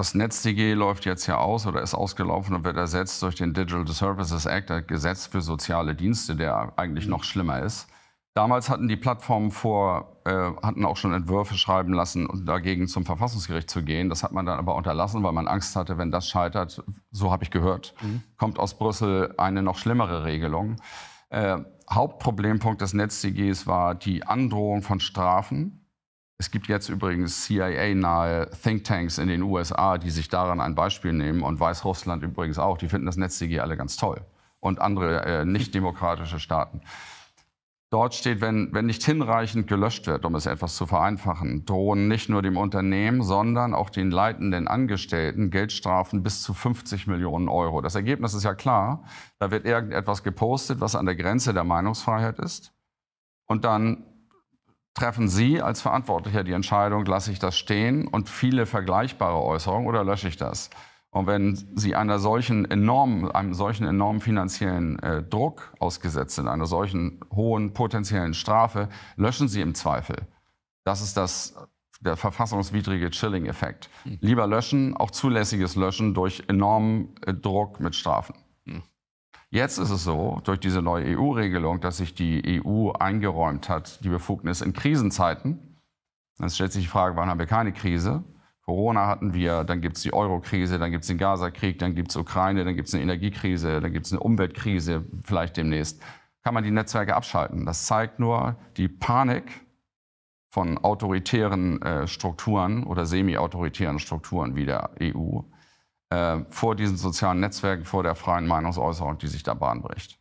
Das NetzDG läuft jetzt ja aus oder ist ausgelaufen und wird ersetzt durch den Digital Services Act, das Gesetz für soziale Dienste, der eigentlich noch schlimmer ist. Damals hatten die Plattformen vor, äh, hatten auch schon Entwürfe schreiben lassen, um dagegen zum Verfassungsgericht zu gehen. Das hat man dann aber unterlassen, weil man Angst hatte, wenn das scheitert, so habe ich gehört, mhm. kommt aus Brüssel eine noch schlimmere Regelung. Äh, Hauptproblempunkt des NetzDGs war die Androhung von Strafen es gibt jetzt übrigens CIA-nahe Thinktanks in den USA, die sich daran ein Beispiel nehmen und Weißrussland übrigens auch. Die finden das NetzDG alle ganz toll und andere äh, nicht-demokratische Staaten. Dort steht, wenn, wenn nicht hinreichend gelöscht wird, um es etwas zu vereinfachen, drohen nicht nur dem Unternehmen, sondern auch den leitenden Angestellten Geldstrafen bis zu 50 Millionen Euro. Das Ergebnis ist ja klar. Da wird irgendetwas gepostet, was an der Grenze der Meinungsfreiheit ist. Und dann treffen Sie als Verantwortlicher die Entscheidung, lasse ich das stehen und viele vergleichbare Äußerungen oder lösche ich das? Und wenn Sie einer solchen enormen, einem solchen enormen finanziellen äh, Druck ausgesetzt sind, einer solchen hohen potenziellen Strafe, löschen Sie im Zweifel. Das ist das, der verfassungswidrige Chilling-Effekt. Hm. Lieber löschen, auch zulässiges Löschen durch enormen äh, Druck mit Strafen. Jetzt ist es so, durch diese neue EU-Regelung, dass sich die EU eingeräumt hat, die Befugnis in Krisenzeiten. Dann stellt sich die Frage, wann haben wir keine Krise? Corona hatten wir, dann gibt es die Euro-Krise, dann gibt es den Gaza-Krieg, dann gibt es Ukraine, dann gibt es eine Energiekrise, dann gibt es eine Umweltkrise vielleicht demnächst. Kann man die Netzwerke abschalten? Das zeigt nur die Panik von autoritären äh, Strukturen oder semi-autoritären Strukturen wie der EU äh, vor diesen sozialen Netzwerken, vor der freien Meinungsäußerung, die sich da bahnbricht.